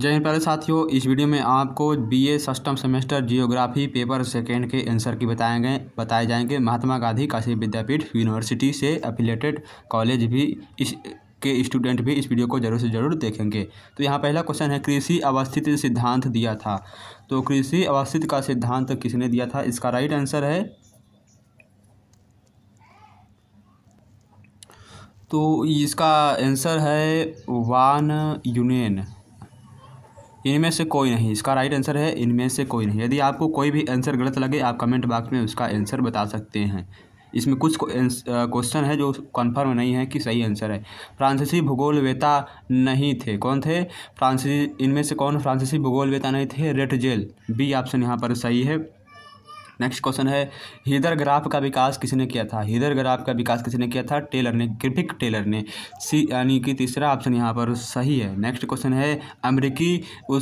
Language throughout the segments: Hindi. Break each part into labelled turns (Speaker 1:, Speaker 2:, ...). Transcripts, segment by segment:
Speaker 1: जय हिंद प्यारे साथियों इस वीडियो में आपको बीए सष्टम सेमेस्टर जियोग्राफी पेपर सेकेंड के आंसर की बताए गए बताए जाएंगे महात्मा गांधी काशी विद्यापीठ यूनिवर्सिटी से अफिलेटेड कॉलेज भी इस के स्टूडेंट भी इस वीडियो को जरूर से जरूर देखेंगे तो यहाँ पहला क्वेश्चन है कृषि अवस्थित सिद्धांत दिया था तो कृषि अवस्थित का सिद्धांत किसने दिया था इसका राइट आंसर है तो इसका आंसर है वान यूनियन इनमें से कोई नहीं इसका राइट आंसर है इनमें से कोई नहीं यदि आपको कोई भी आंसर गलत लगे आप कमेंट बॉक्स में उसका आंसर बता सकते हैं इसमें कुछ क्वेश्चन है जो कन्फर्म नहीं है कि सही आंसर है फ्रांसीसी भूगोलवेता नहीं थे कौन थे फ्रांसीसी इनमें से कौन फ्रांसीसी भूगोलवेता नहीं थे रेटजेल बी ऑप्शन यहाँ पर सही है नेक्स्ट क्वेश्चन है हीदर ग्राफ का विकास किसने किया था हीदर ग्राफ का विकास किसने किया था टेलर ने क्रिफिक टेलर ने सी यानी कि तीसरा ऑप्शन यहाँ पर सही है नेक्स्ट क्वेश्चन है अमरीकी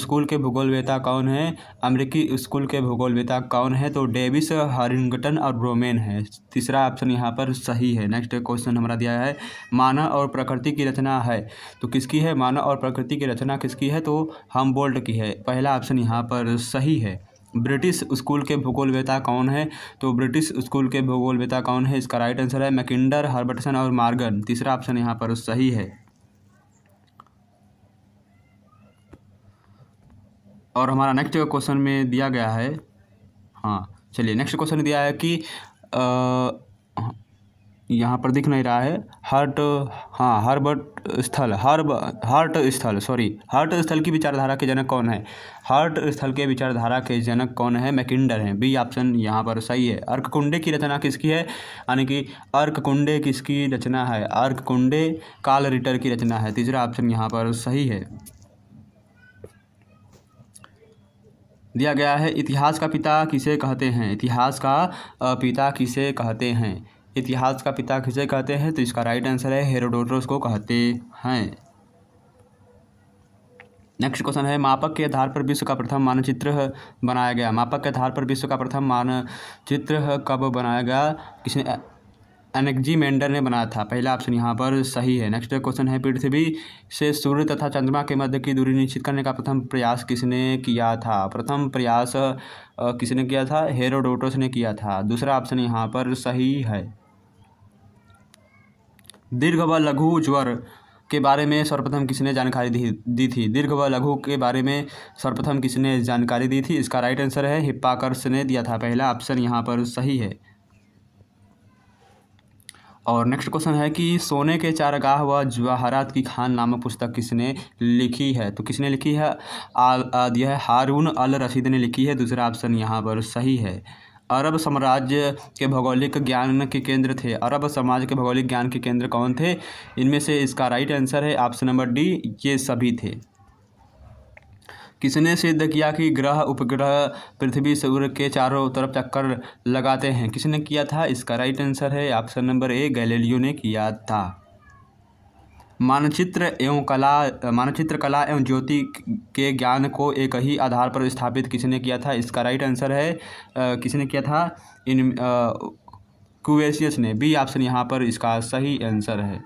Speaker 1: स्कूल के भूगोलवेता कौन है अमरीकी स्कूल के भूगोलवेता कौन है तो डेविस हरिंगटन और ब्रोमेन है तीसरा ऑप्शन यहाँ पर सही है नेक्स्ट क्वेश्चन हमारा दिया है मानव और प्रकृति की रचना है तो किसकी है मानव और प्रकृति की रचना किसकी है तो हम की है पहला ऑप्शन यहाँ पर सही है ब्रिटिश स्कूल के भूगोलवेता कौन है तो ब्रिटिश स्कूल के भूगोलवेता कौन है इसका राइट आंसर है मैकिंडर हर्बर्टसन और मार्गन तीसरा ऑप्शन यहाँ पर सही है और हमारा नेक्स्ट क्वेश्चन में दिया गया है हाँ चलिए नेक्स्ट क्वेश्चन दिया है कि आ, यहाँ पर दिख नहीं रहा है हर्ट हाँ हार्बर्ट स्थल हार्ब Hartshorne sorry Hartshorne की विचारधारा के जनक कौन है हर्ट स्थल के विचारधारा के जनक कौन है मैकिंडर हैं बी ऑप्शन यहाँ पर सही है अर्ककुंडे की रचना किसकी है यानी कि अर्ककुंडे किसकी रचना है अर्ककुंडे काल रिटर की रचना है तीसरा ऑप्शन यहाँ पर सही है दिया गया है इतिहास का पिता किसे कहते हैं इतिहास का पिता किसे कहते हैं इतिहास का पिता किसे कहते हैं तो इसका राइट आंसर है हेरोडोटस को कहते हैं नेक्स्ट क्वेश्चन है मापक के आधार पर विश्व का प्रथम मानचित्र बनाया गया मापक के आधार पर विश्व का प्रथम मानचित्र कब बनाया गया किसने एनेक्जी मेंडर ने बनाया था पहला ऑप्शन यहाँ पर सही है नेक्स्ट क्वेश्चन है पृथ्वी से सूर्य तथा चंद्रमा के मध्य की दूरी निश्चित करने का प्रथम प्रयास किसने किया था प्रथम प्रयास किसने किया था हेरोडोटस ने किया था दूसरा ऑप्शन यहाँ पर सही है दीर्घ व लघु ज्वर के बारे में सर्वप्रथम किसने जानकारी दी दी थी दीर्घ व लघु के बारे में सर्वप्रथम किसने जानकारी दी थी इसका राइट आंसर है हिप्पाकर्स ने दिया था पहला ऑप्शन यहाँ पर सही है और नेक्स्ट क्वेश्चन है कि सोने के चारगाह व जवाहरात की खान नामक पुस्तक किसने लिखी है तो किसने लिखी है यह हारून अल रशीद ने लिखी है दूसरा ऑप्शन यहाँ पर सही है अरब साम्राज्य के भौगोलिक ज्ञान के केंद्र थे अरब समाज के भौगोलिक ज्ञान के केंद्र कौन थे इनमें से इसका राइट आंसर है ऑप्शन नंबर डी ये सभी थे किसने सिद्ध किया कि ग्रह उपग्रह पृथ्वी सूर्य के चारों तरफ चक्कर लगाते हैं किसने किया था इसका राइट आंसर है ऑप्शन नंबर ए गैलीलियो ने किया था मानचित्र एवं कला मानचित्र कला एवं ज्योति के ज्ञान को एक ही आधार पर स्थापित किसने किया था इसका राइट आंसर है किसने किया था इन क्यूएसियस ने बी ऑप्शन यहाँ पर इसका सही आंसर है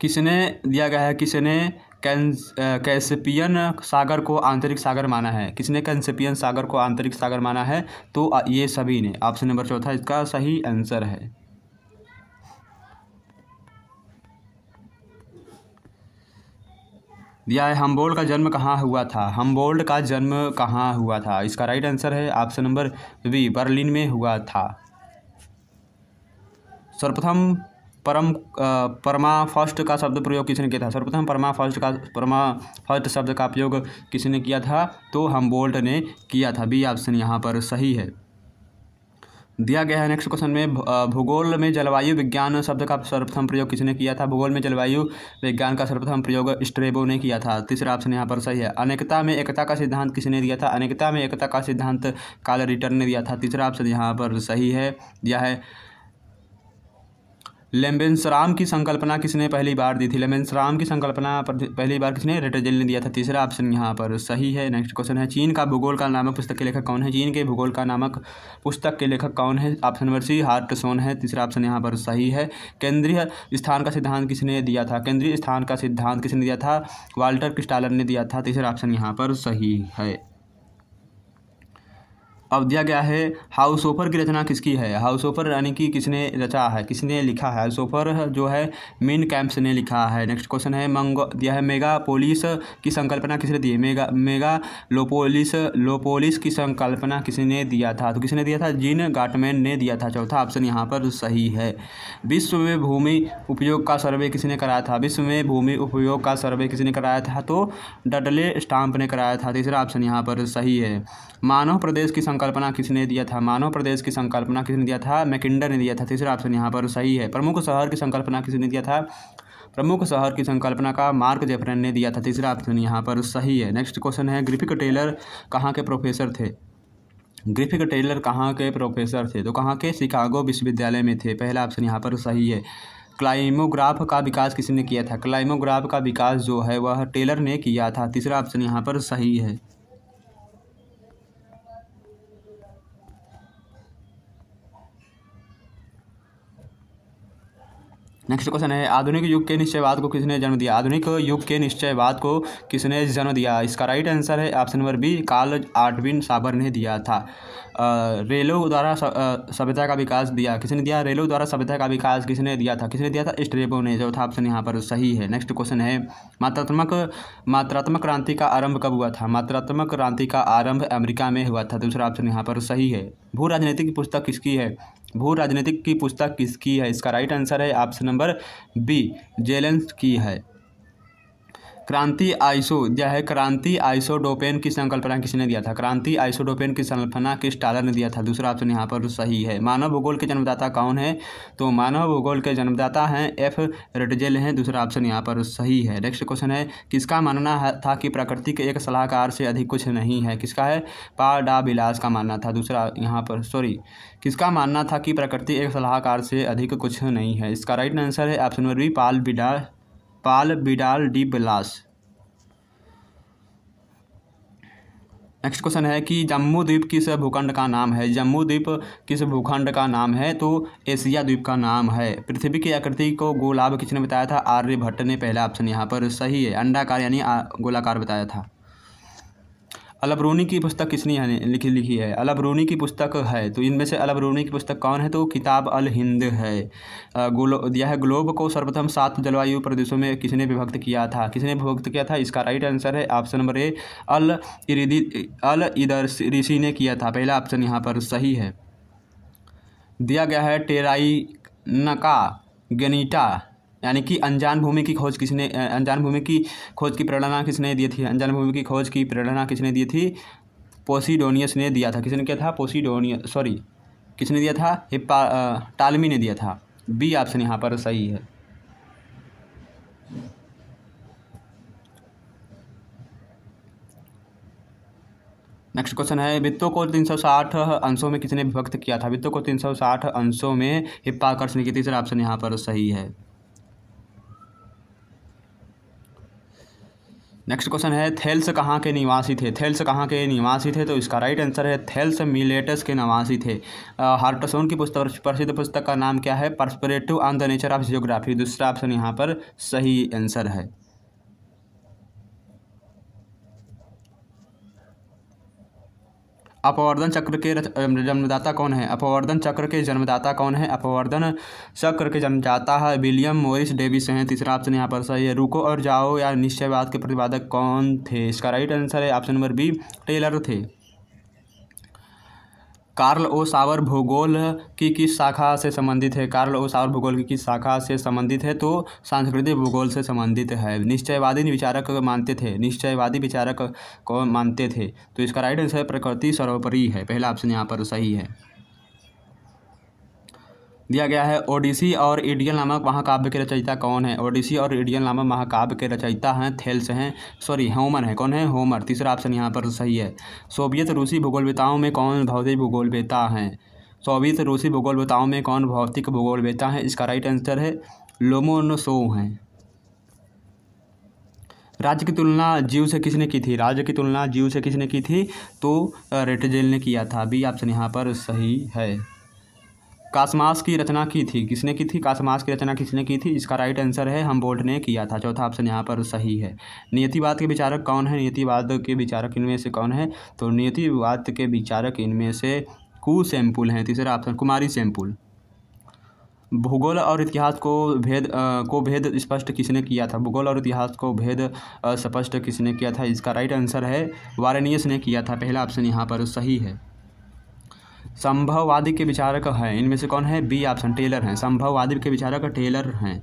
Speaker 1: किसने दिया गया है किसने कैसेपियन सागर को आंतरिक सागर माना है किसने कैंसपियन सागर को आंतरिक सागर माना है तो ये सभी ने ऑप्शन नंबर चौथा इसका सही आंसर है दिया है हम्बोल्ड का जन्म कहाँ हुआ था हम्बोल्ड का जन्म कहाँ हुआ था इसका राइट आंसर है ऑप्शन नंबर बी बर्लिन में हुआ था सर्वप्रथम परम परमा फर्स्ट का शब्द प्रयोग किसने किया था सर्वप्रथम परमा फर्स्ट का परमा फर्स्ट शब्द का प्रयोग किसने किया था तो हम बोल्ट ने किया था बी ऑप्शन यहाँ पर सही है दिया गया है नेक्स्ट क्वेश्चन में भूगोल में जलवायु विज्ञान शब्द का सर्वप्रथम प्रयोग किसने किया था भूगोल में जलवायु विज्ञान का सर्वप्रथम प्रयोग स्ट्रेबो ने किया था तीसरा ऑप्शन यहाँ पर सही है अनेकता में एकता का सिद्धांत किसने दिया था अनेकता में एकता का सिद्धांत काल रिटर्न ने दिया था तीसरा ऑप्शन यहाँ पर सही है दिया है लेम्बेंसराम की संकल्पना किसने पहली बार दी थी लेम्बेंसराम की संकल्पना पहली बार किसने रेटरजेल ने दिया था तीसरा ऑप्शन यहाँ पर सही है नेक्स्ट क्वेश्चन है चीन का भूगोल का नामक पुस्तक के लेखक कौन है चीन के भूगोल का नामक पुस्तक के लेखक कौन है option number C Hartshorne है तीसरा ऑप्शन यहाँ पर सही है केंद्रीय स्थान का सिद्धांत किसने दिया था केंद्रीय स्थान का सिद्धांत किसने दिया था वाल्टर क्रिस्टालर ने दिया था तीसरा ऑप्शन यहाँ पर सही है अब दिया गया है हाउस ऑफर की रचना किसकी है हाउस ऑफर यानी कि किसने रचा है किसने लिखा है हाउस ऑफर जो है मेन कैंप्स ने लिखा है नेक्स्ट क्वेश्चन है मंगो दिया है मेगा पोलिस की संकल्पना किसने दी मेगा मेगा लोपोलिस लोपोलिस की संकल्पना किसने दिया था तो किसने दिया था जीन गाटमैन ने दिया था चौथा ऑप्शन यहाँ पर सही है विश्व में भूमि उपयोग का सर्वे किसने कराया था विश्व में भूमि उपयोग का सर्वे किसने कराया था तो डडले स्टाम्प ने कराया था तीसरा ऑप्शन यहाँ पर सही है मानव प्रदेश की संकल्प संकल्पना किसने दिया था मानव प्रदेश की संकल्पना किसने दिया था मैकिंडर ने दिया था तीसरा ऑप्शन यहाँ पर सही है प्रमुख शहर की संकल्पना किसने दिया था प्रमुख शहर की संकल्पना का मार्क जेफरन ने दिया था तीसरा ऑप्शन यहाँ पर सही है नेक्स्ट क्वेश्चन है ग्रिफिक टेलर कहाँ के प्रोफेसर थे ग्रिफिक टेलर कहाँ के प्रोफेसर थे तो कहाँ के शिकागो विश्वविद्यालय में थे पहला ऑप्शन यहाँ पर सही है क्लाइमोग्राफ का विकास किसने किया था क्लाइमोग्राफ का विकास जो है वह टेलर ने किया था तीसरा ऑप्शन यहाँ पर सही है नेक्स्ट क्वेश्चन है आधुनिक युग के निश्चयवाद को किसने जन्म दिया आधुनिक युग के निश्चयवाद को किसने जन्म दिया इसका राइट आंसर है option number B Carl Ortwin Sauer ने दिया था रेलो द्वारा सभ्यता का विकास दिया किसने दिया रेलो द्वारा सभ्यता का विकास किसने दिया था किसने दिया था स्ट्रेबो ने जो था ऑप्शन यहाँ पर सही है नेक्स्ट क्वेश्चन है मात्रात्मक मात्रात्मक क्रांति का आरंभ कब हुआ था मात्रात्मक क्रांति का आरंभ अमेरिका में हुआ था दूसरा ऑप्शन यहाँ पर सही है भू राजनीतिक पुस्तक किसकी है भू राजनीतिक की पुस्तक किसकी है इसका राइट आंसर है ऑप्शन नंबर बी जेलेंस की है क्रांति आइसो जो है क्रांति आइसोडोपेन की संकल्पना किसने दिया था क्रांति आइसोडोपेन की संकल्पना किस टालर ने दिया था दूसरा ऑप्शन यहाँ पर सही है मानव भूगोल के जन्मदाता कौन है तो मानव भूगोल के जन्मदाता हैं एफ रेडजेल हैं दूसरा ऑप्शन यहाँ पर सही है नेक्स्ट क्वेश्चन है किसका मानना था कि प्रकृति के एक सलाहकार से अधिक कुछ नहीं है किसका है पा डा बिलास का मानना था दूसरा यहाँ पर सॉरी किसका मानना था कि प्रकृति एक सलाहकार से अधिक कुछ नहीं है इसका राइट आंसर है ऑप्शन नंबर बी पाल बिडा Paul Vidal de Blache next question है कि जम्मू द्वीप किस भूखंड का नाम है जम्मू द्वीप किस भूखंड का नाम है तो एशिया द्वीप का नाम है पृथ्वी की आकृति को गोलाब किसने बताया था आर्यभट्ट ने पहला ऑप्शन यहाँ पर सही है अंडाकार यानी गोलाकार बताया था अलबरूनी की पुस्तक किसने लिखी लिखी है अलबरूनी की पुस्तक है तो इनमें से अलबरूनी की पुस्तक कौन है तो किताब अल हिंद है ग्लो दिया है ग्लोब को सर्वप्रथम सात जलवायु प्रदेशों में किसने विभक्त किया था किसने विभक्त किया था इसका राइट आंसर है ऑप्शन नंबर ए अल इरिदी अल इधर ऋषि ने किया था पहला ऑप्शन यहाँ पर सही है दिया गया है टेराई नका गनीटा यानी कि अनजान भूमि की खोज किसने अनजान भूमि की खोज की प्रेरणा किसने दी थी अनजान भूमि की खोज की प्रेरणा किसने दी थी पोसीडोनियस ने दिया था किसने क्या था पोसीडोनियस सॉरी किसने दिया था हिप्पा टालमी ने दिया था बी ऑप्शन यहाँ पर सही है नेक्स्ट क्वेश्चन है वित्तों को 360 अंशों में किसने विभक्त किया था वित्तों को 360 अंशों में हिप्पाकर्ष ने किया तीसरा ऑप्शन यहाँ पर सही है नेक्स्ट क्वेश्चन है थेल्स कहाँ के निवासी थे थेल्स कहाँ के निवासी थे तो इसका राइट आंसर है थेल्स मिलेटस के निवासी थे हार्टसोन की पुस्तक प्रसिद्ध पुस्तक का नाम क्या है perspective on the nature of geography दूसरा ऑप्शन यहाँ पर सही आंसर है अपवर्धन चक्र के जन्मदाता कौन है अपवर्धन चक्र के जन्मदाता कौन है अपवर्धन चक्र के जन्मदाता है विलियम मोरिस डेविस हैं तीसरा ऑप्शन यहाँ पर सही है रुको और जाओ या निश्चयवाद के प्रतिपादक कौन थे इसका राइट आंसर है ऑप्शन नंबर बी टेलर थे कार्ल ओ सावर भूगोल की किस शाखा से संबंधित है कार्ल ओ सावर भूगोल की किस शाखा से संबंधित है तो सांस्कृतिक भूगोल से संबंधित है निश्चयवादी विचारक मानते थे निश्चयवादी विचारक को मानते थे तो इसका राइट आंसर प्रकृति सर्वोपरि है पहला ऑप्शन यहाँ पर सही है दिया गया है ओडिसी और ईडियल नामक महाकाव्य के रचयिता कौन है ओडिसी और ईडियल नामक महाकाव्य के रचयिता हैं थेल्स हैं सॉरी होमर हैं कौन है होमर तीसरा ऑप्शन यहाँ पर सही है सोवियत रूसी भूगोलवेताओं में कौन भौतिक भूगोलवेता हैं सोवियत रूसी भूगोलवेताओं में कौन भौतिक भूगोलवेता हैं इसका राइट आंसर है लोमोनसोव हैं राज्य की तुलना जीव से किसने की थी राज्य की तुलना जीव से किसने की थी तो रेटेजेल ने किया था भी ऑप्शन यहाँ पर सही है कासमास की रचना की थी किसने की थी कासमास की रचना किसने की थी इसका राइट आंसर है हम बोल्ड ने किया था चौथा ऑप्शन यहाँ पर सही है नियतिवाद के विचारक कौन है नियतिवाद के विचारक इनमें से कौन है तो नियतिवाद के विचारक इनमें से कु सैम्पुल हैं तीसरा ऑप्शन कुमारी सैम्पुल भूगोल और इतिहास को भेद आ, को भेद स्पष्ट किसने किया था भूगोल और इतिहास को भेद स्पष्ट किसने किया था इसका राइट आंसर है वारेनियस ने किया था पहला ऑप्शन यहाँ पर सही है संभववादी के विचारक हैं इनमें से कौन है बी ऑप्शन टेलर हैं संभववादी के विचारक टेलर हैं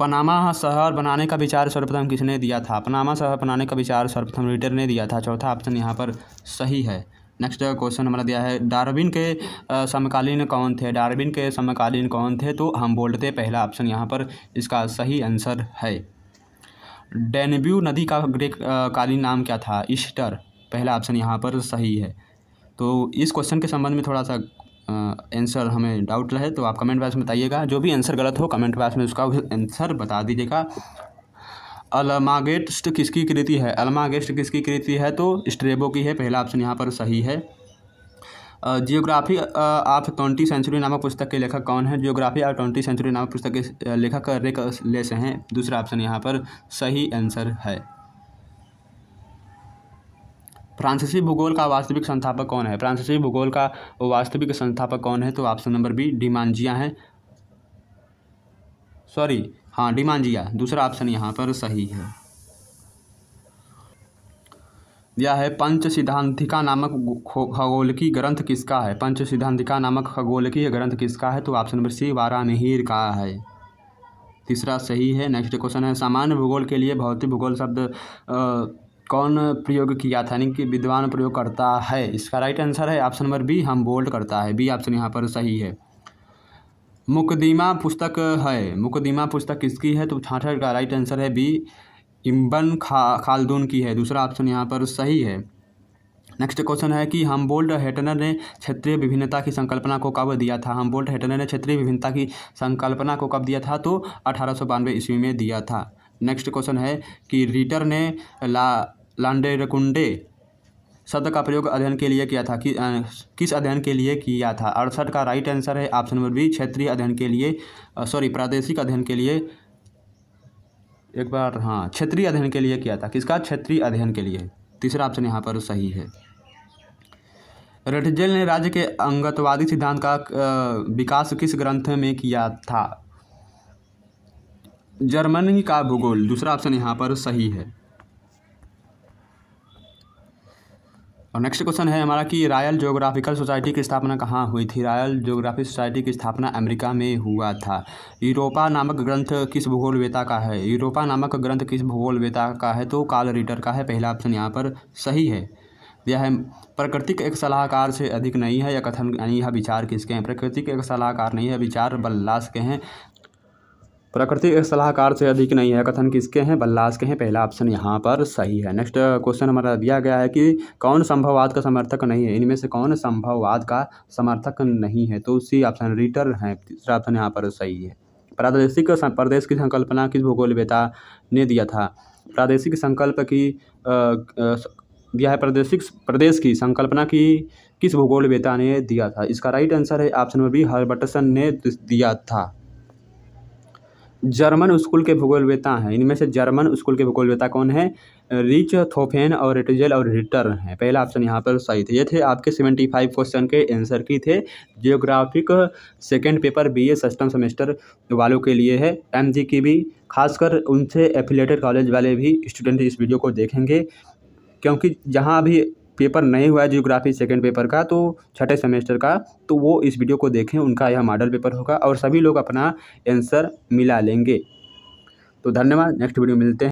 Speaker 1: पनामा शहर बनाने का विचार सर्वप्रथम किसने दिया था पनामा शहर बनाने का विचार सर्वप्रथम रीडर ने दिया था चौथा ऑप्शन यहाँ पर सही है नेक्स्ट क्वेश्चन हमारा दिया है डार्विन के समकालीन कौन थे डार्विन के समकालीन कौन थे तो हम बोलते पहला ऑप्शन यहाँ पर इसका सही आंसर है डेनब्यू नदी का ग्रेक कालीन नाम क्या था ईस्टर पहला ऑप्शन यहाँ पर सही है तो इस क्वेश्चन के संबंध में थोड़ा सा आंसर हमें डाउट रहे तो आप कमेंट बॉक्स में बताइएगा जो भी आंसर गलत हो कमेंट बॉक्स में उसका आंसर बता दीजिएगा अलमागेस्ट किसकी कृति है अलमागेस्ट किसकी कृति है तो स्ट्रेबो की है पहला ऑप्शन यहाँ पर सही है जियोग्राफी ऑफ ट्वेंटी सेंचुरी नामक पुस्तक के लेखक कौन है जियोग्राफी ऑफ ट्वेंटी सेंचुरी नामक पुस्तक के लेखक रेक लेस हैं दूसरा ऑप्शन यहाँ पर सही आंसर है फ्रांसीसी भूगोल का वास्तविक संस्थापक कौन है फ्रांसीसी भूगोल का वास्तविक संस्थापक कौन है तो ऑप्शन नंबर बी डिमांजिया है सॉरी हाँ डिमांजिया दूसरा ऑप्शन यहाँ पर सही है यह है पंच सिद्धांतिका नामक खगोलकी ग्रंथ किसका है पंच सिद्धांतिका नामक खगोलकी ग्रंथ किसका है तो ऑप्शन नंबर सी वाराणहीर का है तीसरा सही है नेक्स्ट क्वेश्चन है सामान्य भूगोल के लिए भौतिक भूगोल शब्द कौन प्रयोग किया था यानी कि विद्वान प्रयोग करता है इसका राइट आंसर है option number B Humboldt करता है बी ऑप्शन यहाँ पर सही है मुकदीमा पुस्तक है मुकदीमा पुस्तक किसकी है तो छाठ का राइट आंसर है बी इम्बन खा खालदून की है दूसरा ऑप्शन यहाँ पर सही है नेक्स्ट क्वेश्चन है कि हमबोल्ड हेटनर ने क्षेत्रीय विभिन्नता की संकल्पना को कब दिया था हमबोल्ड हेटनर ने क्षेत्रीय विभिन्नता की संकल्पना को कब दिया था तो अठारह सौ बानवे ईस्वी में दिया था नेक्स्ट क्वेश्चन है कि रीटर ने ला लांडेरकुंडे शब्द का प्रयोग अध्ययन के लिए किया था कि आ, किस अध्ययन के लिए किया था अड़सठ का राइट आंसर है ऑप्शन नंबर बी क्षेत्रीय अध्ययन के लिए सॉरी प्रादेशिक अध्ययन के लिए एक बार हाँ क्षेत्रीय अध्ययन के लिए किया था किसका क्षेत्रीय अध्ययन के लिए तीसरा ऑप्शन यहाँ पर सही है रटजेल ने राज्य के अंगतवादी सिद्धांत का विकास किस ग्रंथ में किया था जर्मनी का भूगोल दूसरा ऑप्शन यहाँ पर सही है और नेक्स्ट क्वेश्चन है हमारा कि रॉयल ज्योग्राफिकल सोसाइटी की स्थापना कहाँ हुई थी रॉयल जोग्राफिक सोसाइटी की स्थापना अमेरिका में हुआ था यूरोपा नामक ग्रंथ किस भूगोल वेता का है यूरोपा नामक ग्रंथ किस भूगोल वेता का है तो काल रीटर का है पहला ऑप्शन यहाँ पर सही है यह है एक सलाहकार से अधिक नहीं है या कथन यानी यह विचार किसके हैं प्रकृतिक एक सलाहकार नहीं है विचार बल्लास के हैं प्रकृति एक सलाहकार से अधिक नहीं है कथन किसके हैं बल्लास के हैं पहला ऑप्शन यहाँ पर सही है नेक्स्ट क्वेश्चन हमारा दिया गया है कि कौन संभववाद का समर्थक नहीं है इनमें से कौन संभववाद का समर्थक नहीं है तो उसी ऑप्शन रिटर है तीसरा ऑप्शन यहाँ पर सही है प्रादेशिक प्रदेश की संकल्पना किस भूगोल वेता ने दिया था प्रादेशिक संकल्प की दिया है प्रादेशिक प्रदेश की संकल्पना की किस भूगोल वेता ने दिया था इसका राइट आंसर है ऑप्शन नंबर बी हरबटसन ने दिया था जर्मन स्कूल के भूगोलवेता हैं इनमें से जर्मन स्कूल के भूगोलवेता कौन है रिच थोफेन और रेटजल और रिटर हैं पहला ऑप्शन यहाँ पर सही थे ये थे आपके सेवेंटी फाइव क्वेश्चन के आंसर की थे जियोग्राफिक सेकेंड पेपर बीए सस्टम सेमेस्टर वालों के लिए है एम जी की भी खासकर उनसे एफिलेटेड कॉलेज वाले भी स्टूडेंट इस वीडियो को देखेंगे क्योंकि जहाँ भी पेपर नहीं हुआ है जियोग्राफी सेकेंड पेपर का तो छठे सेमेस्टर का तो वो इस वीडियो को देखें उनका यह मॉडल पेपर होगा और सभी लोग अपना आंसर मिला लेंगे तो धन्यवाद नेक्स्ट वीडियो मिलते हैं